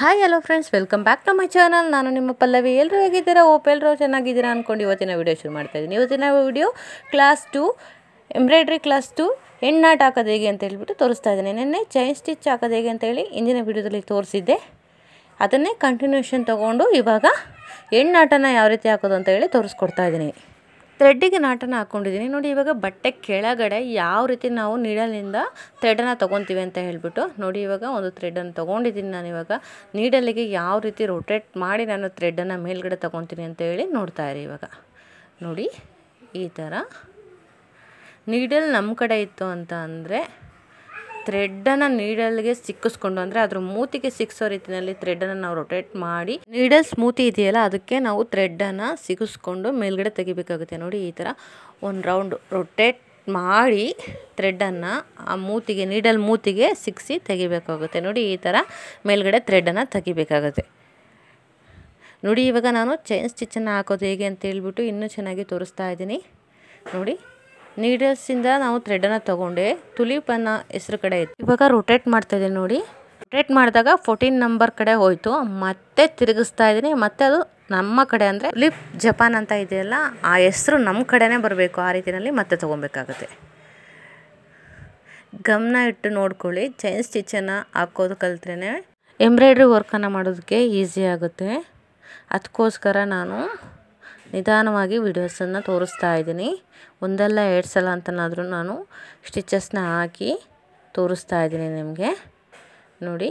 hi hello friends welcome back to my channel ನಾನು ನಿಮ್ಮ ಪಲ್ಲವಿ ಎಲ್ಲರೂ ಹೇಗಿದ್ದೀರಾ ಓಪ್ ಎಲ್ಲರೂ ಚೆನ್ನಾಗಿದ್ದೀರಾ ಅಂದ್ಕೊಂಡು ಇವತ್ತಿನ ವೀಡಿಯೋ ಶುರು ಮಾಡ್ತಾಯಿದ್ದೀನಿ ಇವತ್ತಿನ video class two embroidery class two ಹೆಣ್ಣಾಟ ಹಾಕೋದು ಹೇಗೆ ಅಂತ ಹೇಳ್ಬಿಟ್ಟು ತೋರಿಸ್ತಾ ಇದ್ದೀನಿ ನಿನ್ನೆ ಚೈನ್ ಸ್ಟಿಚ್ ಹಾಕೋದು ಹೇಗೆ ಅಂತೇಳಿ ಇಂದಿನ ವೀಡಿಯೋದಲ್ಲಿ ತೋರಿಸಿದ್ದೆ ಅದನ್ನೇ ಕಂಟಿನ್ಯೂಷನ್ ತೊಗೊಂಡು ಇವಾಗ ಹೆಣ್ಣಾಟನ ಯಾವ ರೀತಿ ಹಾಕೋದು ಅಂತ ಹೇಳಿ ತೋರಿಸ್ಕೊಡ್ತಾ ಇದ್ದೀನಿ ಥ್ರೆಡ್ಡಿಗೆ ನಾಟನ ಹಾಕ್ಕೊಂಡಿದ್ದೀನಿ ನೋಡಿ ಇವಾಗ ಬಟ್ಟೆ ಕೆಳಗಡೆ ಯಾವ ರೀತಿ ನಾವು ನೀಡಲಿಂದ ಥ್ರೆಡನ್ನು ತೊಗೊತೀವಿ ಅಂತ ಹೇಳಿಬಿಟ್ಟು ನೋಡಿ ಇವಾಗ ಒಂದು ಥ್ರೆಡನ್ನು ತೊಗೊಂಡಿದ್ದೀನಿ ನಾನು ಇವಾಗ ನೀಡಲಿಗೆ ಯಾವ ರೀತಿ ರೊಟೇಟ್ ಮಾಡಿ ನಾನು ಥ್ರೆಡನ್ನು ಮೇಲ್ಗಡೆ ತೊಗೊತೀನಿ ಅಂತ ಹೇಳಿ ನೋಡ್ತಾ ಇರಿ ಇವಾಗ ನೋಡಿ ಈ ಥರ ನೀಡಲ್ ನಮ್ಮ ಕಡೆ ಇತ್ತು ಅಂತ ಅಂದರೆ ಥ್ರೆಡ್ಡನ್ನು ನೀಡಲ್ಗೆ ಸಿಕ್ಕಿಸ್ಕೊಂಡು ಅಂದರೆ ಅದ್ರ ಮೂತಿಗೆ ಸಿಕ್ಕಿಸೋ ರೀತಿಯಲ್ಲಿ ಥ್ರೆಡ್ಡನ್ನು ನಾವು ರೊಟೇಟ್ ಮಾಡಿ ನೀಡಲ್ ಸ್ಮೂತಿ ಇದೆಯಲ್ಲ ಅದಕ್ಕೆ ನಾವು ಥ್ರೆಡ್ಡನ್ನು ಸಿಗಿಸ್ಕೊಂಡು ಮೇಲ್ಗಡೆ ತೆಗಿಬೇಕಾಗುತ್ತೆ ನೋಡಿ ಈ ಥರ ಒಂದು ರೌಂಡ್ ರೊಟೇಟ್ ಮಾಡಿ ಥ್ರೆಡ್ಡನ್ನು ಆ ಮೂತಿಗೆ ನೀಡಲ್ ಮೂತಿಗೆ ಸಿಕ್ಕಿಸಿ ತೆಗಿಬೇಕಾಗುತ್ತೆ ನೋಡಿ ಈ ಥರ ಮೇಲ್ಗಡೆ ಥ್ರೆಡ್ಡನ್ನು ತೆಗಿಬೇಕಾಗುತ್ತೆ ನೋಡಿ ಇವಾಗ ನಾನು ಚೈನ್ ಸ್ಟಿಚ್ಚನ್ನು ಹಾಕೋದು ಹೇಗೆ ಅಂತ ಹೇಳ್ಬಿಟ್ಟು ಇನ್ನೂ ಚೆನ್ನಾಗಿ ತೋರಿಸ್ತಾ ಇದ್ದೀನಿ ನೋಡಿ ನೀಡಲ್ಸಿಂದ ನಾವು ಥ್ರೆಡನ್ನು ತೊಗೊಂಡೆ ತುಲಿಪನ್ನ ಹೆಸರು ಹೆಸ್ರು ಕಡೆ ಇತ್ತು ಇವಾಗ ರೊಟೇಟ್ ಮಾಡ್ತಾ ಇದ್ದೀನಿ ನೋಡಿ ರೊಟೇಟ್ ಮಾಡಿದಾಗ ಫೋರ್ಟೀನ್ ನಂಬರ್ ಕಡೆ ಹೋಯಿತು ಮತ್ತೆ ತಿರುಗಿಸ್ತಾ ಇದ್ದೀನಿ ಮತ್ತೆ ಅದು ನಮ್ಮ ಕಡೆ ಅಂದರೆ ಲಿಪ್ ಜಪಾನ್ ಅಂತ ಇದೆಯಲ್ಲ ಆ ಹೆಸರು ನಮ್ಮ ಕಡೆನೇ ಬರಬೇಕು ಆ ರೀತಿಯಲ್ಲಿ ಮತ್ತೆ ತೊಗೊಬೇಕಾಗುತ್ತೆ ಗಮನ ಇಟ್ಟು ನೋಡ್ಕೊಳ್ಳಿ ಚೈನ್ ಸ್ಟಿಚ್ಚನ್ನು ಹಾಕೋದು ಕಲ್ತ್ರೆ ಎಂಬ್ರಾಯ್ಡ್ರಿ ವರ್ಕನ್ನು ಮಾಡೋದಕ್ಕೆ ಈಸಿ ಆಗುತ್ತೆ ಅದಕ್ಕೋಸ್ಕರ ನಾನು ನಿಧಾನವಾಗಿ ವಿಡಿಯೋಸನ್ನು ತೋರಿಸ್ತಾ ಇದ್ದೀನಿ ಒಂದಲ್ಲ ಎರಡು ಸಲ ಅಂತನಾದರೂ ನಾನು ಸ್ಟಿಚಸ್ನ ಹಾಕಿ ತೋರಿಸ್ತಾ ಇದ್ದೀನಿ ನಿಮಗೆ ನೋಡಿ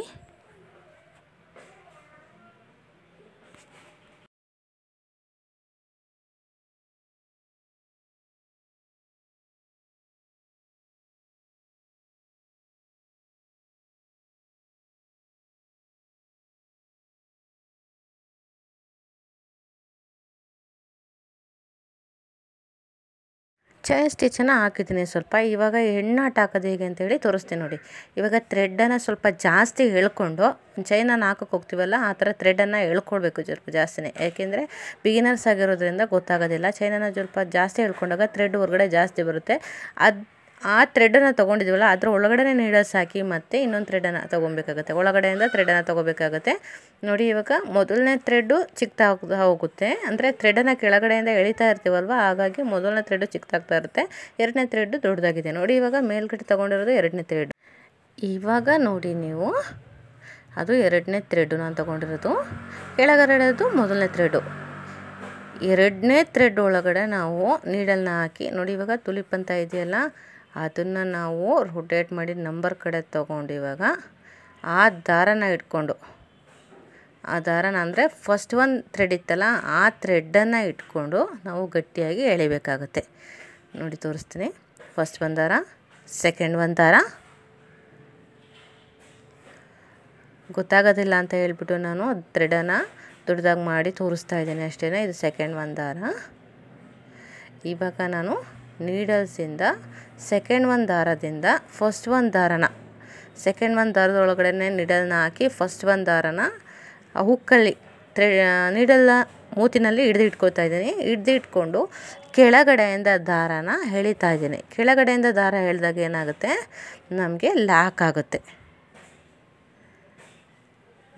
ಚೈನ್ ಸ್ಟಿಚನ್ನು ಹಾಕಿದ್ದೀನಿ ಸ್ವಲ್ಪ ಇವಾಗ ಹೆಣ್ಣಾಟ ಹಾಕೋದು ಹೇಗೆ ಅಂತೇಳಿ ತೋರಿಸ್ತೀನಿ ನೋಡಿ ಇವಾಗ ಥ್ರೆಡ್ಡನ್ನು ಸ್ವಲ್ಪ ಜಾಸ್ತಿ ಎಳ್ಕೊಂಡು ಚೈನನ್ನು ಹಾಕೋಕೆ ಹೋಗ್ತೀವಲ್ಲ ಆ ಥರ ಥ್ರೆಡನ್ನು ಎಳ್ಕೊಳ್ಬೇಕು ಸ್ವಲ್ಪ ಜಾಸ್ತಿನೇ ಯಾಕೆಂದರೆ ಬಿಗಿನರ್ಸ್ ಆಗಿರೋದ್ರಿಂದ ಗೊತ್ತಾಗೋದಿಲ್ಲ ಚೈನನ್ನು ಸ್ವಲ್ಪ ಜಾಸ್ತಿ ಎಳ್ಕೊಂಡಾಗ ಥ್ರೆಡ್ ಹೊರಗಡೆ ಜಾಸ್ತಿ ಬರುತ್ತೆ ಅದು ಆ ಥ್ರೆಡನ್ನು ತೊಗೊಂಡಿದ್ವಲ್ಲ ಅದರ ಒಳಗಡೆ ನೀಡಲ್ಸ್ ಹಾಕಿ ಮತ್ತೆ ಇನ್ನೊಂದು ಥ್ರೆಡನ್ನು ತೊಗೊಬೇಕಾಗುತ್ತೆ ಒಳಗಡೆಯಿಂದ ಥ್ರೆಡನ್ನು ತೊಗೋಬೇಕಾಗುತ್ತೆ ನೋಡಿ ಇವಾಗ ಮೊದಲನೇ ಥ್ರೆಡ್ಡು ಚಿಕ್ಕದಾಗ್ತಾ ಹೋಗುತ್ತೆ ಅಂದರೆ ಥ್ರೆಡನ್ನು ಕೆಳಗಡೆಯಿಂದ ಎಳಿತಾ ಇರ್ತೀವಲ್ವ ಹಾಗಾಗಿ ಮೊದಲನೇ ಥ್ರೆಡ್ಡು ಚಿಕ್ಕದಾಗ್ತಾ ಇರುತ್ತೆ ಎರಡನೇ ಥ್ರೆಡ್ಡು ದೊಡ್ಡದಾಗಿದೆ ನೋಡಿ ಇವಾಗ ಮೇಲ್ಗಡೆ ತೊಗೊಂಡಿರೋದು ಎರಡನೇ ಥ್ರೆಡ್ ಇವಾಗ ನೋಡಿ ನೀವು ಅದು ಎರಡನೇ ಥ್ರೆಡ್ಡು ನಾನು ತೊಗೊಂಡಿರೋದು ಕೆಳಗಡೆದು ಮೊದಲನೇ ಥ್ರೆಡ್ಡು ಎರಡನೇ ಥ್ರೆಡ್ ಒಳಗಡೆ ನಾವು ನೀಡಲ್ನ ಹಾಕಿ ನೋಡಿ ಇವಾಗ ತುಲಿಪ್ ಅಂತ ಇದೆಯಲ್ಲ ಅದನ್ನು ನಾವು ರೊಟೇಟ್ ಮಾಡಿ ನಂಬರ್ ಕಡೆ ತೊಗೊಂಡು ಇವಾಗ ಆ ದಾರನ ಇಟ್ಕೊಂಡು ಆ ದಾರನ ಅಂದರೆ ಫಸ್ಟ್ ಒಂದು ಥ್ರೆಡ್ ಇತ್ತಲ್ಲ ಆ ಥ್ರೆಡ್ಡನ್ನು ಇಟ್ಕೊಂಡು ನಾವು ಗಟ್ಟಿಯಾಗಿ ಎಳಿಬೇಕಾಗುತ್ತೆ ನೋಡಿ ತೋರಿಸ್ತೀನಿ ಫಸ್ಟ್ ಒಂದು ದಾರ ಸೆಕೆಂಡ್ ಒಂದು ದಾರ ಗೊತ್ತಾಗೋದಿಲ್ಲ ಅಂತ ಹೇಳ್ಬಿಟ್ಟು ನಾನು ಥ್ರೆಡನ್ನು ದೊಡ್ಡದಾಗಿ ಮಾಡಿ ತೋರಿಸ್ತಾ ಇದ್ದೀನಿ ಅಷ್ಟೇ ಇದು ಸೆಕೆಂಡ್ ಒಂದು ದಾರ ಇವಾಗ ನಾನು ನೀಡಲ್ಸಿಂದ ಸೆಕೆಂಡ್ ಒಂದು ದಾರದಿಂದ ಫಸ್ಟ್ ಒಂದು ದಾರನ ಸೆಕೆಂಡ್ ಒಂದು ದಾರದೊಳಗಡೆ ನೀಡಲ್ನ ಹಾಕಿ ಫಸ್ಟ್ ಒಂದು ದಾರನ ಹುಕ್ಕಲ್ಲಿ ತ್ರೆ ನೀಡಲ್ನ ಮೂತಿನಲ್ಲಿ ಹಿಡ್ದು ಇಟ್ಕೋತಾ ಇದ್ದೀನಿ ಹಿಡ್ದು ಇಟ್ಕೊಂಡು ಕೆಳಗಡೆಯಿಂದ ದಾರನ ಎಳಿತಾ ಇದ್ದೀನಿ ಕೆಳಗಡೆಯಿಂದ ದಾರ ಹೇಳಿದಾಗ ಏನಾಗುತ್ತೆ ನಮಗೆ ಲ್ಯಾಕ್ ಆಗುತ್ತೆ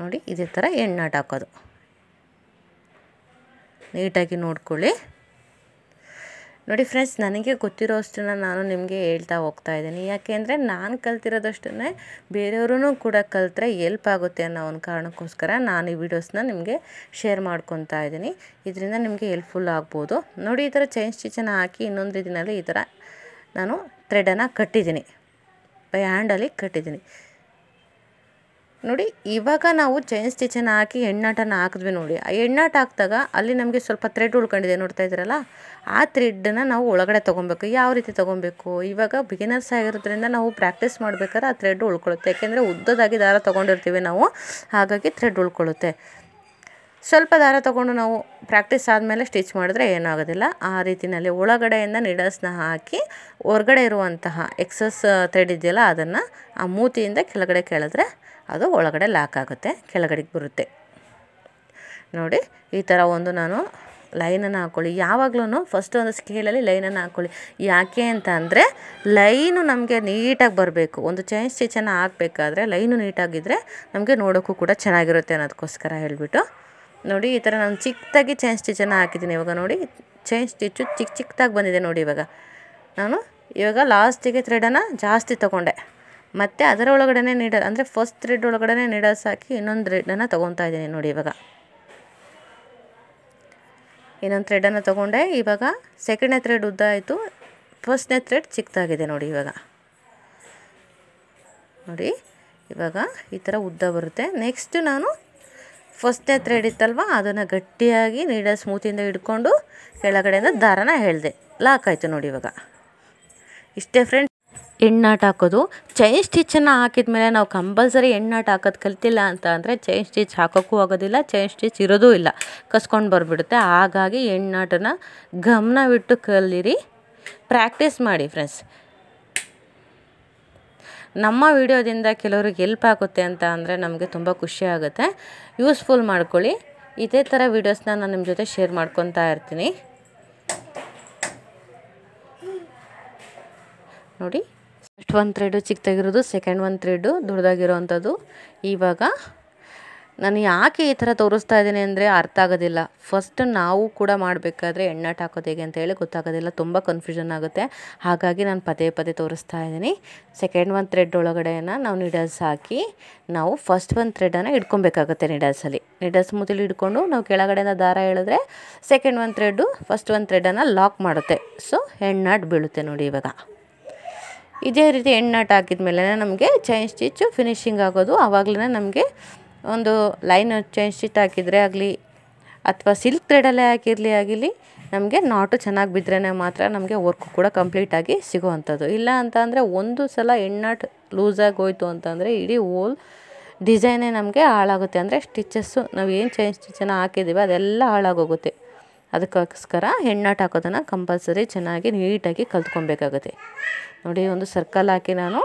ನೋಡಿ ಇದೇ ಥರ ಎಣ್ಣಾಟ ಹಾಕೋದು ನೀಟಾಗಿ ನೋಡ್ಕೊಳ್ಳಿ ನೋಡಿ ಫ್ರೆಂಡ್ಸ್ ನನಗೆ ಗೊತ್ತಿರೋ ಅಷ್ಟನ್ನು ನಾನು ನಿಮಗೆ ಹೇಳ್ತಾ ಹೋಗ್ತಾ ಇದ್ದೀನಿ ಯಾಕೆಂದರೆ ನಾನು ಕಲ್ತಿರೋದಷ್ಟನ್ನೇ ಬೇರೆಯವ್ರೂ ಕೂಡ ಕಲ್ತ್ರೆ ಎಲ್ಪ್ ಆಗುತ್ತೆ ಅನ್ನೋ ಒಂದು ಕಾರಣಕ್ಕೋಸ್ಕರ ನಾನು ಈ ವಿಡಿಯೋಸ್ನ ನಿಮಗೆ ಶೇರ್ ಮಾಡ್ಕೊತಾ ಇದ್ದೀನಿ ಇದರಿಂದ ನಿಮಗೆ ಎಲ್ಪ್ಫುಲ್ ಆಗ್ಬೋದು ನೋಡಿ ಈ ಥರ ಚೈನ್ ಸ್ಟಿಚನ್ನು ಹಾಕಿ ಇನ್ನೊಂದು ದಿನದಲ್ಲಿ ಈ ಥರ ನಾನು ಥ್ರೆಡನ್ನು ಕಟ್ಟಿದ್ದೀನಿ ಬೈ ಹ್ಯಾಂಡಲ್ಲಿ ಕಟ್ಟಿದ್ದೀನಿ ನೋಡಿ ಇವಾಗ ನಾವು ಚೈನ್ ಸ್ಟಿಚನ್ನು ಹಾಕಿ ಎಣ್ಣಾಟನ ಹಾಕಿದ್ವಿ ನೋಡಿ ಆ ಎಣ್ಣಾಟ ಹಾಕಿದಾಗ ಅಲ್ಲಿ ನಮಗೆ ಸ್ವಲ್ಪ ಥ್ರೆಡ್ ಉಳ್ಕೊಂಡಿದೆ ನೋಡ್ತಾ ಇದ್ದೀರಲ್ಲ ಆ ಥ್ರೆಡ್ಡನ್ನು ನಾವು ಒಳಗಡೆ ತೊಗೊಬೇಕು ಯಾವ ರೀತಿ ತೊಗೊಬೇಕು ಇವಾಗ ಬಿಗಿನರ್ಸ್ ಆಗಿರೋದ್ರಿಂದ ನಾವು ಪ್ರಾಕ್ಟೀಸ್ ಮಾಡಬೇಕಾದ್ರೆ ಆ ಥ್ರೆಡ್ ಉಳ್ಕೊಳ್ಳುತ್ತೆ ಯಾಕೆಂದರೆ ಉದ್ದದಾಗಿ ದಾರ ತೊಗೊಂಡಿರ್ತೀವಿ ನಾವು ಹಾಗಾಗಿ ಥ್ರೆಡ್ ಉಳ್ಕೊಳ್ಳುತ್ತೆ ಸ್ವಲ್ಪ ದಾರ ತಗೊಂಡು ನಾವು ಪ್ರಾಕ್ಟೀಸ್ ಆದಮೇಲೆ ಸ್ಟಿಚ್ ಮಾಡಿದ್ರೆ ಏನಾಗೋದಿಲ್ಲ ಆ ರೀತಿಯಲ್ಲಿ ಒಳಗಡೆಯಿಂದ ನಿಡಲ್ಸ್ನ ಹಾಕಿ ಹೊರ್ಗಡೆ ಇರುವಂತಹ ಎಕ್ಸಸ್ ಥ್ರೆಡ್ ಇದೆಯಲ್ಲ ಅದನ್ನು ಆ ಮೂತಿಯಿಂದ ಕೆಳಗಡೆ ಕೇಳಿದ್ರೆ ಅದು ಒಳಗಡೆ ಲಾಕ್ ಆಗುತ್ತೆ ಕೆಳಗಡೆಗೆ ಬರುತ್ತೆ ನೋಡಿ ಈ ಥರ ಒಂದು ನಾನು ಲೈನನ್ನು ಹಾಕ್ಕೊಳ್ಳಿ ಯಾವಾಗಲೂ ಫಸ್ಟ್ ಒಂದು ಸ್ಕೇಲಲ್ಲಿ ಲೈನನ್ನು ಹಾಕ್ಕೊಳ್ಳಿ ಯಾಕೆ ಅಂತ ಅಂದರೆ ಲೈನು ನಮಗೆ ನೀಟಾಗಿ ಬರಬೇಕು ಒಂದು ಚೈನ್ ಸ್ಟಿಚನ್ನು ಹಾಕಬೇಕಾದ್ರೆ ಲೈನು ನೀಟಾಗಿದ್ದರೆ ನಮಗೆ ನೋಡೋಕ್ಕೂ ಕೂಡ ಚೆನ್ನಾಗಿರುತ್ತೆ ಅನ್ನೋದಕ್ಕೋಸ್ಕರ ಹೇಳಿಬಿಟ್ಟು ನೋಡಿ ಈ ಥರ ನಾನು ಚಿಕ್ಕದಾಗಿ ಚೈನ್ ಸ್ಟಿಚನ್ನು ಹಾಕಿದ್ದೀನಿ ಇವಾಗ ನೋಡಿ ಚೈನ್ ಸ್ಟಿಚ್ಚು ಚಿಕ್ಕ ಚಿಕ್ಕದಾಗಿ ಬಂದಿದೆ ನೋಡಿ ಇವಾಗ ನಾನು ಇವಾಗ ಲಾಸ್ಟಿಗೆ ಥ್ರೆಡನ್ನು ಜಾಸ್ತಿ ತೊಗೊಂಡೆ ಮತ್ತು ಅದರ ಒಳಗಡೆ ನೀಡ ಅಂದರೆ ಫಸ್ಟ್ ಥ್ರೆಡ್ ಒಳಗಡೆ ನೀಡಲ್ಸ್ ಹಾಕಿ ಇನ್ನೊಂದು ಥ್ರೆಡನ್ನು ತೊಗೊತಾ ಇದ್ದೀನಿ ನೋಡಿ ಇವಾಗ ಇನ್ನೊಂದು ಥ್ರೆಡನ್ನು ತೊಗೊಂಡೆ ಇವಾಗ ಸೆಕೆಂಡ್ನೇ ಥ್ರೆಡ್ ಉದ್ದ ಆಯಿತು ಫಸ್ಟ್ನೇ ಥ್ರೆಡ್ ಚಿಕ್ಕದಾಗಿದೆ ನೋಡಿ ಇವಾಗ ನೋಡಿ ಇವಾಗ ಈ ಥರ ಉದ್ದ ಬರುತ್ತೆ ನೆಕ್ಸ್ಟ್ ನಾನು ಫಸ್ಟ್ ಥ್ರೆಡ್ ಇತ್ತಲ್ವ ಅದನ್ನು ಗಟ್ಟಿಯಾಗಿ ನೀಡ ಸ್ಮೂತಿಯಿಂದ ಹಿಡ್ಕೊಂಡು ಕೆಳಗಡೆಯಿಂದ ದಾರನ ಹೇಳಿದೆ ಲಾಕ್ ಆಯಿತು ನೋಡಿ ಇವಾಗ ಇಷ್ಟೇ ಫ್ರೆಂಡ್ಸ್ ಎಣ್ಣಾಟ ಹಾಕೋದು ಚೈನ್ ಸ್ಟಿಚ್ಚನ್ನು ಹಾಕಿದ ಮೇಲೆ ನಾವು ಕಂಪಲ್ಸರಿ ಎಣ್ಣಾಟ ಹಾಕೋದು ಕಲ್ತಿಲ್ಲ ಅಂತ ಅಂದರೆ ಚೈನ್ ಸ್ಟಿಚ್ ಹಾಕೋಕ್ಕೂ ಆಗೋದಿಲ್ಲ ಚೈನ್ ಸ್ಟಿಚ್ ಇರೋದೂ ಇಲ್ಲ ಕಸ್ಕೊಂಡು ಬರ್ಬಿಡುತ್ತೆ ಹಾಗಾಗಿ ಎಣ್ಣಾಟನ ಗಮನವಿಟ್ಟು ಕಲೀರಿ ಪ್ರಾಕ್ಟೀಸ್ ಮಾಡಿ ಫ್ರೆಂಡ್ಸ್ ನಮ್ಮ ವಿಡಿಯೋದಿಂದ ಕೆಲವ್ರಿಗೆ ಎಲ್ಪ್ ಆಗುತ್ತೆ ಅಂತ ಅಂದರೆ ನಮಗೆ ತುಂಬ ಖುಷಿ ಆಗುತ್ತೆ ಯೂಸ್ಫುಲ್ ಮಾಡ್ಕೊಳ್ಳಿ ಇದೇ ಥರ ವೀಡಿಯೋಸ್ನ ನಾನು ನಿಮ್ಮ ಜೊತೆ ಶೇರ್ ಮಾಡ್ಕೊತಾ ಇರ್ತೀನಿ ನೋಡಿ ಫಸ್ಟ್ ಒನ್ ಥ್ರೆಡು ಚಿಕ್ಕದಾಗಿರೋದು ಸೆಕೆಂಡ್ ಒನ್ ಥ್ರೆಡು ದೊಡ್ಡದಾಗಿರೋವಂಥದ್ದು ಇವಾಗ ನಾನು ಯಾಕೆ ಈ ಥರ ತೋರಿಸ್ತಾ ಇದ್ದೀನಿ ಅಂದರೆ ಅರ್ಥ ಆಗೋದಿಲ್ಲ ಫಸ್ಟ್ ನಾವು ಕೂಡ ಮಾಡಬೇಕಾದ್ರೆ ಎಣ್ಣಾಟ ಹಾಕೋದು ಹೇಗೆ ಅಂತ ಹೇಳಿ ಗೊತ್ತಾಗೋದಿಲ್ಲ ತುಂಬ ಕನ್ಫ್ಯೂಷನ್ ಆಗುತ್ತೆ ಹಾಗಾಗಿ ನಾನು ಪದೇ ಪದೇ ತೋರಿಸ್ತಾ ಇದ್ದೀನಿ ಸೆಕೆಂಡ್ ಒನ್ ಥ್ರೆಡ್ ಒಳಗಡೆನ ನಾವು ನಿಡಲ್ಸ್ ಹಾಕಿ ನಾವು ಫಸ್ಟ್ ಒಂದು ಥ್ರೆಡನ್ನು ಇಟ್ಕೊಬೇಕಾಗುತ್ತೆ ನಿಡಲ್ಸಲ್ಲಿ ನಿಡಲ್ಸ್ ಮುತಲಿ ಹಿಡ್ಕೊಂಡು ನಾವು ಕೆಳಗಡೆಯಿಂದ ದಾರ ಹೇಳಿದ್ರೆ ಸೆಕೆಂಡ್ ಒನ್ ಥ್ರೆಡ್ಡು ಫಸ್ಟ್ ಒಂದು ಥ್ರೆಡನ್ನು ಲಾಕ್ ಮಾಡುತ್ತೆ ಸೊ ಹೆಣ್ಣಾಟ್ ಬೀಳುತ್ತೆ ನೋಡಿ ಇವಾಗ ಇದೇ ರೀತಿ ಹೆಣ್ಣಾಟ ಹಾಕಿದ ಮೇಲೆ ನಮಗೆ ಚೈನ್ ಸ್ಟಿಚ್ಚು ಫಿನಿಶಿಂಗ್ ಆಗೋದು ಆವಾಗಲೇ ನಮಗೆ ಒಂದು ಲೈನ್ ಚೈನ್ ಸ್ಟಿಚ್ ಹಾಕಿದರೆ ಆಗಲಿ ಅಥವಾ ಸಿಲ್ಕ್ ಥ್ರೆಡಲ್ಲೇ ಹಾಕಿರಲಿ ಆಗಿರಲಿ ನಮಗೆ ನಾಟು ಚೆನ್ನಾಗಿ ಬಿದ್ದರೆ ಮಾತ್ರ ನಮಗೆ ವರ್ಕು ಕೂಡ ಕಂಪ್ಲೀಟಾಗಿ ಸಿಗುವಂಥದ್ದು ಇಲ್ಲ ಅಂತ ಅಂದರೆ ಒಂದು ಸಲ ಹೆಣ್ಣಾಟ್ ಲೂಸಾಗಿ ಹೋಯಿತು ಅಂತಂದರೆ ಇಡೀ ಓಲ್ ಡಿಸೈನೇ ನಮಗೆ ಹಾಳಾಗುತ್ತೆ ಅಂದರೆ ಸ್ಟಿಚಸ್ಸು ನಾವು ಏನು ಚೈನ್ ಸ್ಟಿಚನ್ನು ಹಾಕಿದ್ದೀವಿ ಅದೆಲ್ಲ ಹಾಳಾಗೋಗುತ್ತೆ ಅದಕ್ಕೋಸ್ಕರ ಹೆಣ್ಣಾಟ್ ಹಾಕೋದನ್ನು ಕಂಪಲ್ಸರಿ ಚೆನ್ನಾಗಿ ನೀಟಾಗಿ ಕಲ್ತ್ಕೊಬೇಕಾಗುತ್ತೆ ನೋಡಿ ಒಂದು ಸರ್ಕಲ್ ಹಾಕಿ ನಾನು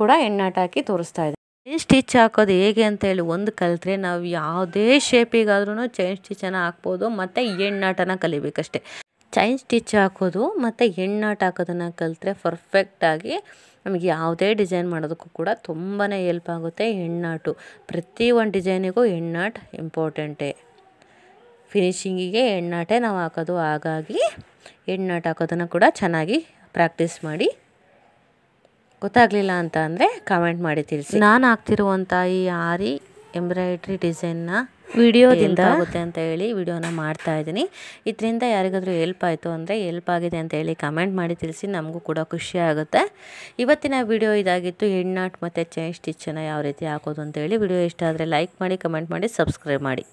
ಕೂಡ ಹೆಣ್ಣಾಟ ಹಾಕಿ ತೋರಿಸ್ತಾ ಇದ್ದೆ ಚೈನ್ ಸ್ಟಿಚ್ ಹಾಕೋದು ಹೇಗೆ ಅಂತ ಹೇಳಿ ಒಂದು ಕಲಿತ್ರೆ ನಾವು ಯಾವುದೇ ಶೇಪಿಗಾದ್ರೂ ಚೈನ್ ಸ್ಟಿಚನ್ನು ಹಾಕ್ಬೋದು ಮತ್ತು ಹೆಣ್ಣಾಟನ ಕಲಿಬೇಕಷ್ಟೆ ಚೈನ್ ಸ್ಟಿಚ್ ಹಾಕೋದು ಮತ್ತು ಹೆಣ್ಣಾಟ ಹಾಕೋದನ್ನು ಕಲಿತ್ರೆ ಪರ್ಫೆಕ್ಟಾಗಿ ನಮಗೆ ಯಾವುದೇ ಡಿಸೈನ್ ಮಾಡೋದಕ್ಕೂ ಕೂಡ ತುಂಬಾ ಹೆಲ್ಪ್ ಆಗುತ್ತೆ ಹೆಣ್ಣಾಟು ಒಂದು ಡಿಸೈನಿಗೂ ಹೆಣ್ಣಾಟ್ ಇಂಪಾರ್ಟೆಂಟೇ ಫಿನಿಶಿಂಗಿಗೆ ಹೆಣ್ಣಾಟೆ ನಾವು ಹಾಕೋದು ಹಾಗಾಗಿ ಹೆಣ್ಣಾಟ ಹಾಕೋದನ್ನು ಕೂಡ ಚೆನ್ನಾಗಿ ಪ್ರಾಕ್ಟೀಸ್ ಮಾಡಿ ಗೊತ್ತಾಗಲಿಲ್ಲ ಅಂತ ಅಂದರೆ ಕಮೆಂಟ್ ಮಾಡಿ ತಿಳಿಸಿ ನಾನು ಹಾಕ್ತಿರುವಂಥ ಈ ಆರಿ ಎಂಬ್ರಾಯ್ಡ್ರಿ ಡಿಸೈನ್ನ ವಿಡಿಯೋದಿಂದ ಆಗುತ್ತೆ ಅಂತ ಹೇಳಿ ವಿಡಿಯೋನ ಮಾಡ್ತಾ ಇದ್ದೀನಿ ಇದರಿಂದ ಯಾರಿಗಾದರೂ ಹೆಲ್ಪ್ ಆಯಿತು ಅಂದರೆ ಹೆಲ್ಪ್ ಆಗಿದೆ ಅಂತ ಹೇಳಿ ಕಮೆಂಟ್ ಮಾಡಿ ತಿಳಿಸಿ ನಮಗೂ ಕೂಡ ಖುಷಿ ಆಗುತ್ತೆ ಇವತ್ತಿನ ವಿಡಿಯೋ ಇದಾಗಿತ್ತು ಹೆಣ್ಣಾಟ್ ಮತ್ತು ಚೈನ್ ಸ್ಟಿಚ್ಚನ್ನು ಯಾವ ರೀತಿ ಹಾಕೋದು ಅಂತೇಳಿ ವಿಡಿಯೋ ಇಷ್ಟ ಆದರೆ ಲೈಕ್ ಮಾಡಿ ಕಮೆಂಟ್ ಮಾಡಿ ಸಬ್ಸ್ಕ್ರೈಬ್ ಮಾಡಿ